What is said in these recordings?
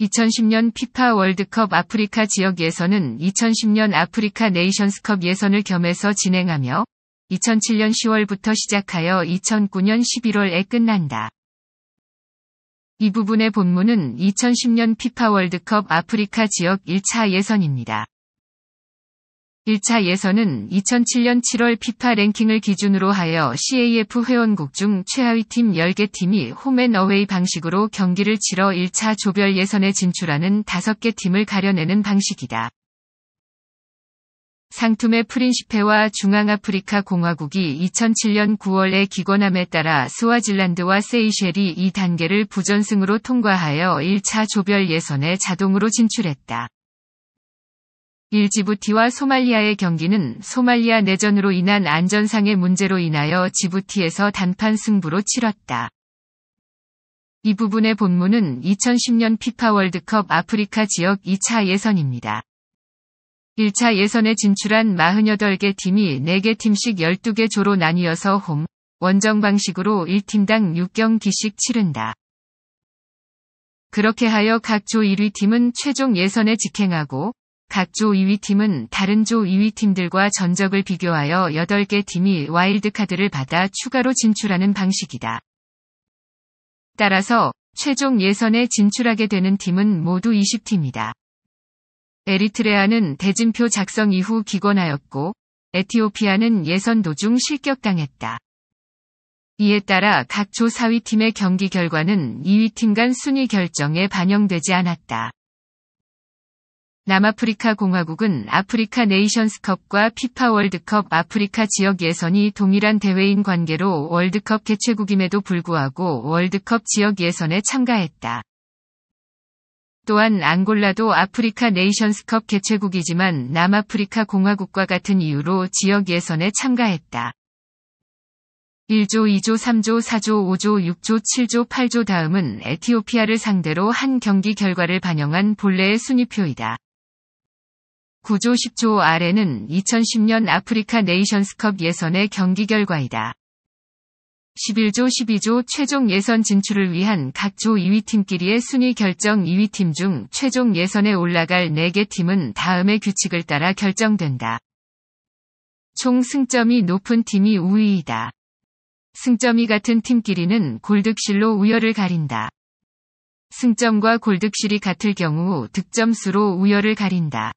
2010년 피파 월드컵 아프리카 지역 예선은 2010년 아프리카 네이션스컵 예선을 겸해서 진행하며 2007년 10월부터 시작하여 2009년 11월에 끝난다. 이 부분의 본문은 2010년 피파 월드컵 아프리카 지역 1차 예선입니다. 1차 예선은 2007년 7월 피파 랭킹을 기준으로 하여 CAF 회원국 중 최하위 팀 10개 팀이 홈앤어웨이 방식으로 경기를 치러 1차 조별 예선에 진출하는 5개 팀을 가려내는 방식이다. 상투메 프린시페와 중앙아프리카 공화국이 2007년 9월에 기권함에 따라 스와질란드와 세이셸이 이 단계를 부전승으로 통과하여 1차 조별 예선에 자동으로 진출했다. 일지부티와 소말리아의 경기는 소말리아 내전으로 인한 안전상의 문제로 인하여 지부티에서 단판 승부로 치렀다. 이 부분의 본문은 2010년 피파 월드컵 아프리카 지역 2차 예선입니다. 1차 예선에 진출한 48개 팀이 4개 팀씩 12개 조로 나뉘어서 홈, 원정 방식으로 1팀당 6경기씩 치른다. 그렇게 하여 각 조 1위 팀은 최종 예선에 직행하고 각조 2위 팀은 다른 조 2위 팀들과 전적을 비교하여 8개 팀이 와일드카드를 받아 추가로 진출하는 방식이다. 따라서 최종 예선에 진출하게 되는 팀은 모두 20팀이다. 에리트레아는 대진표 작성 이후 기권하였고 에티오피아는 예선 도중 실격당했다. 이에 따라 각 조 4위 팀의 경기 결과는 2위 팀 간 순위 결정에 반영되지 않았다. 남아프리카 공화국은 아프리카 네이션스컵과 피파 월드컵 아프리카 지역 예선이 동일한 대회인 관계로 월드컵 개최국임에도 불구하고 월드컵 지역 예선에 참가했다. 또한 앙골라도 아프리카 네이션스컵 개최국이지만 남아프리카 공화국과 같은 이유로 지역 예선에 참가했다. 1조, 2조, 3조, 4조, 5조, 6조, 7조, 8조 다음은 에티오피아를 상대로 한 경기 결과를 반영한 본래의 순위표이다. 9조 10조 아래는 2010년 아프리카 네이션스컵 예선의 경기 결과이다. 11조 12조 최종 예선 진출을 위한 각 조 2위 팀끼리의 순위 결정 2위 팀 중 최종 예선에 올라갈 4개 팀은 다음의 규칙을 따라 결정된다. 총 승점이 높은 팀이 우위이다. 승점이 같은 팀끼리는 골득실로 우열을 가린다. 승점과 골득실이 같을 경우 득점수로 우열을 가린다.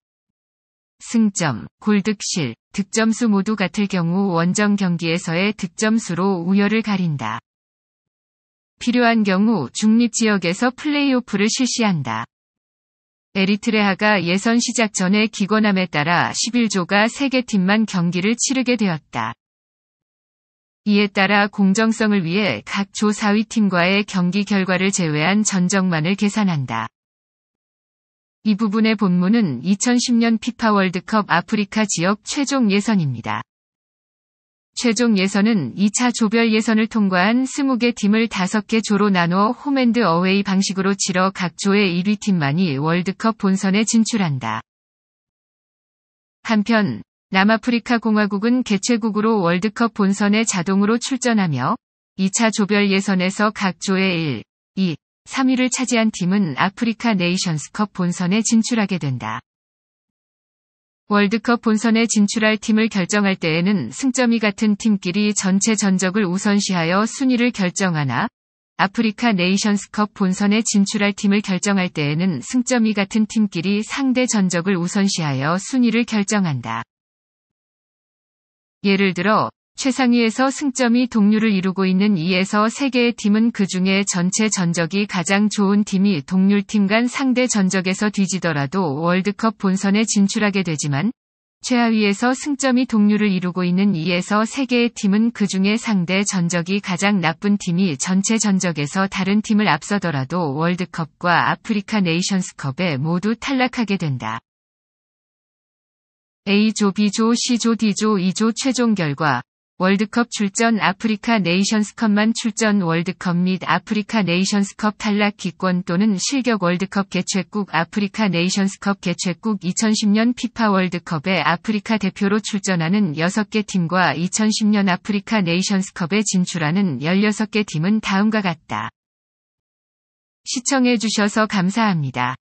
승점, 골득실, 득점수 모두 같을 경우 원정 경기에서의 득점수로 우열을 가린다. 필요한 경우 중립 지역에서 플레이오프를 실시한다. 에리트레아가 예선 시작 전에 기권함에 따라 11조가 3개 팀만 경기를 치르게 되었다. 이에 따라 공정성을 위해 각 조 4위 팀과의 경기 결과를 제외한 전적만을 계산한다. 이 부분의 본문은 2010년 피파 월드컵 아프리카 지역 최종 예선입니다. 최종 예선은 2차 조별 예선을 통과한 20개 팀을 5개 조로 나누어 홈앤드 어웨이 방식으로 치러 각 조의 1위 팀만이 월드컵 본선에 진출한다. 한편 남아프리카 공화국은 개최국으로 월드컵 본선에 자동으로 출전하며 2차 조별 예선에서 각 조의 1, 2, 3위를 차지한 팀은 아프리카 네이션스컵 본선에 진출하게 된다. 월드컵 본선에 진출할 팀을 결정할 때에는 승점이 같은 팀끼리 전체 전적을 우선시하여 순위를 결정하나 아프리카 네이션스컵 본선에 진출할 팀을 결정할 때에는 승점이 같은 팀끼리 상대 전적을 우선시하여 순위를 결정한다. 예를 들어 최상위에서 승점이 동률을 이루고 있는 2에서 3개의 팀은 그 중에 전체 전적이 가장 좋은 팀이 동률팀 간 상대 전적에서 뒤지더라도 월드컵 본선에 진출하게 되지만 최하위에서 승점이 동률을 이루고 있는 2에서 3개의 팀은 그 중에 상대 전적이 가장 나쁜 팀이 전체 전적에서 다른 팀을 앞서더라도 월드컵과 아프리카 네이션스컵에 모두 탈락하게 된다. A조, B조, C조, D조, 2조 최종 결과 월드컵 출전 아프리카 네이션스컵만 출전 월드컵 및 아프리카 네이션스컵 탈락 기권 또는 실격 월드컵 개최국 아프리카 네이션스컵 개최국 2010년 피파 월드컵에 아프리카 대표로 출전하는 6개 팀과 2010년 아프리카 네이션스컵에 진출하는 16개 팀은 다음과 같다. 시청해주셔서 감사합니다.